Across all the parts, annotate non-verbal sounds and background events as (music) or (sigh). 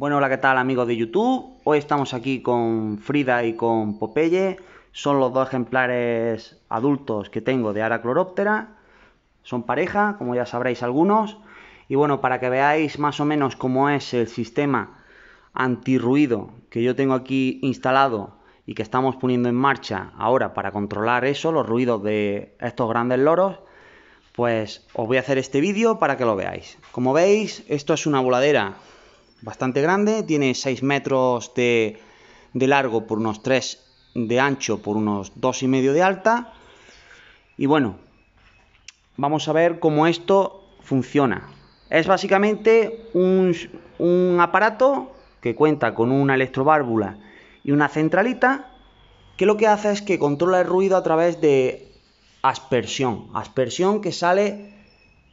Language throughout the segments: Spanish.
Bueno, hola, ¿qué tal amigos de YouTube? Hoy estamos aquí con Frida y con Popeye. Son los dos ejemplares adultos que tengo de Aracloroptera. Son pareja, como ya sabréis algunos. Y bueno, para que veáis más o menos cómo es el sistema antirruido que yo tengo aquí instalado y que estamos poniendo en marcha ahora para controlar eso, los ruidos de estos grandes loros, pues os voy a hacer este vídeo para que lo veáis. Como veis, esto es una voladera bastante grande, tiene 6 metros de, largo por unos 3 de ancho por unos dos y medio de alta. Y bueno, vamos a ver cómo esto funciona. Es básicamente un, un aparato que cuenta con una electroválvula y una centralita que lo que hace es que controla el ruido a través de aspersión, aspersión que sale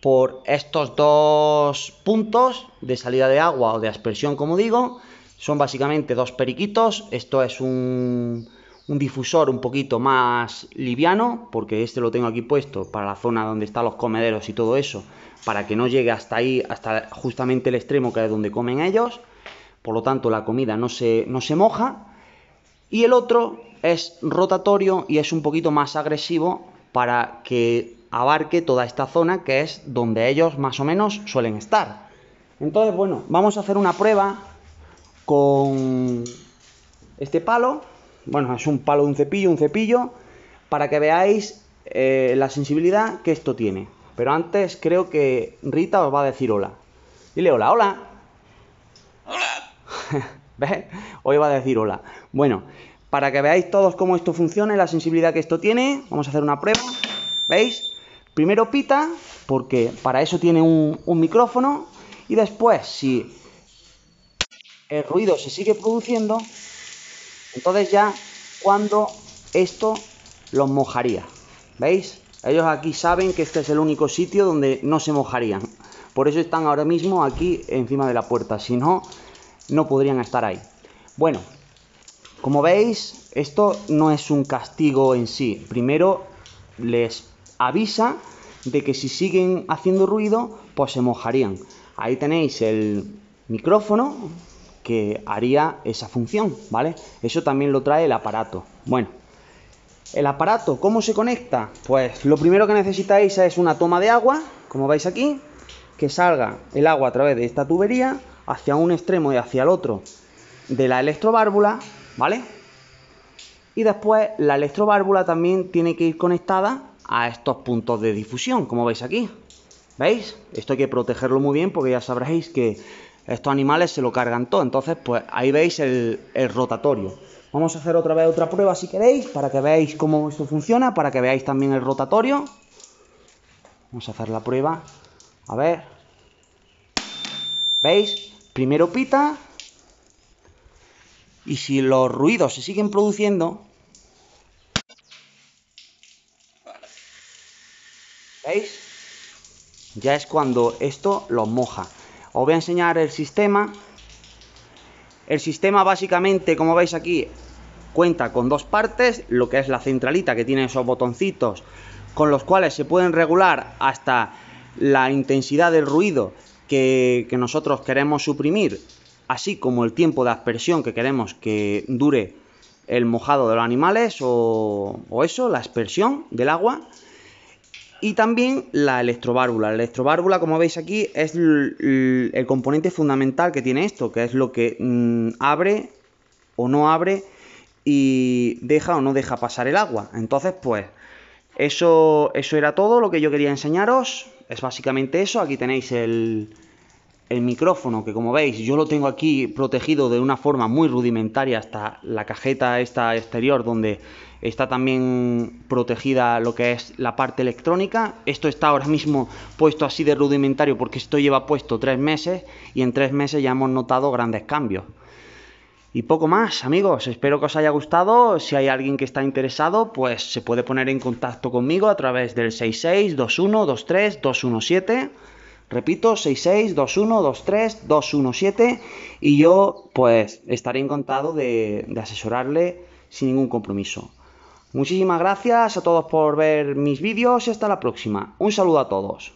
por estos dos puntos de salida de agua o de aspersión, como digo. Son básicamente dos periquitos. Esto es un, difusor un poquito más liviano, porque este lo tengo aquí puesto para la zona donde están los comederos y todo eso, para que no llegue hasta ahí, hasta justamente el extremo que es donde comen ellos. Por lo tanto, la comida no se, no se moja. Y el otro es rotatorio y es un poquito más agresivo para que abarque toda esta zona que es donde ellos más o menos suelen estar. Entonces, bueno, vamos a hacer una prueba con este palo. Bueno, es un palo un cepillo, un cepillo, para que veáis eh, la sensibilidad que esto tiene. Pero antes creo que Rita os va a decir hola. Dile hola, hola. Hola. (laughs) Hoy va a decir hola. Bueno, para que veáis todos cómo esto funciona la sensibilidad que esto tiene, vamos a hacer una prueba. ¿Veis? Primero pita, porque para eso tiene un, micrófono, y después, si el ruido se sigue produciendo, entonces ya cuando esto los mojaría. ¿Veis? Ellos aquí saben que este es el único sitio donde no se mojarían. Por eso están ahora mismo aquí encima de la puerta. Si no, no podrían estar ahí. Bueno, como veis, esto no es un castigo en sí. Primero les avisa de que si siguen haciendo ruido, pues se mojarían. Ahí tenéis el micrófono que haría esa función, ¿vale? Eso también lo trae el aparato. Bueno, el aparato, ¿cómo se conecta? Pues lo primero que necesitáis es una toma de agua, como veis aquí, que salga el agua a través de esta tubería hacia un extremo y hacia el otro de la electroválvula, ¿vale? Y después la electroválvula también tiene que ir conectada a estos puntos de difusión, como veis aquí. ¿Veis? Esto hay que protegerlo muy bien porque ya sabréis que estos animales se lo cargan todo. Entonces, pues ahí veis el, rotatorio. Vamos a hacer otra vez otra prueba si queréis, para que veáis cómo esto funciona, para que veáis también el rotatorio. Vamos a hacer la prueba. A ver. ¿Veis? Primero pita. Y si los ruidos se siguen produciendo, ¿Veis? Ya es cuando esto lo moja. Os voy a enseñar el sistema. El sistema básicamente, como veis aquí, cuenta con dos partes, lo que es la centralita que tiene esos botoncitos con los cuales se pueden regular hasta la intensidad del ruido que, nosotros queremos suprimir, así como el tiempo de aspersión que queremos que dure el mojado de los animales o eso, la aspersión del agua. Y también la electroválvula La electroválvula como veis aquí, es el componente fundamental que tiene esto, que es lo que mm, abre o no abre y deja o no deja pasar el agua. Entonces, pues, eso, eso era todo lo que yo quería enseñaros. Es básicamente eso. Aquí tenéis el, el micrófono, que como veis, yo lo tengo aquí protegido de una forma muy rudimentaria hasta la cajeta esta exterior donde está también protegida lo que es la parte electrónica. Esto está ahora mismo puesto así de rudimentario porque esto lleva puesto tres meses y en tres meses ya hemos notado grandes cambios. Y poco más, amigos. Espero que os haya gustado. Si hay alguien que está interesado, pues se puede poner en contacto conmigo a través del 662123217. Repito, 662123217. Y yo, pues, estaré encantado de, de asesorarle sin ningún compromiso. Muchísimas gracias a todos por ver mis vídeos y hasta la próxima. Un saludo a todos.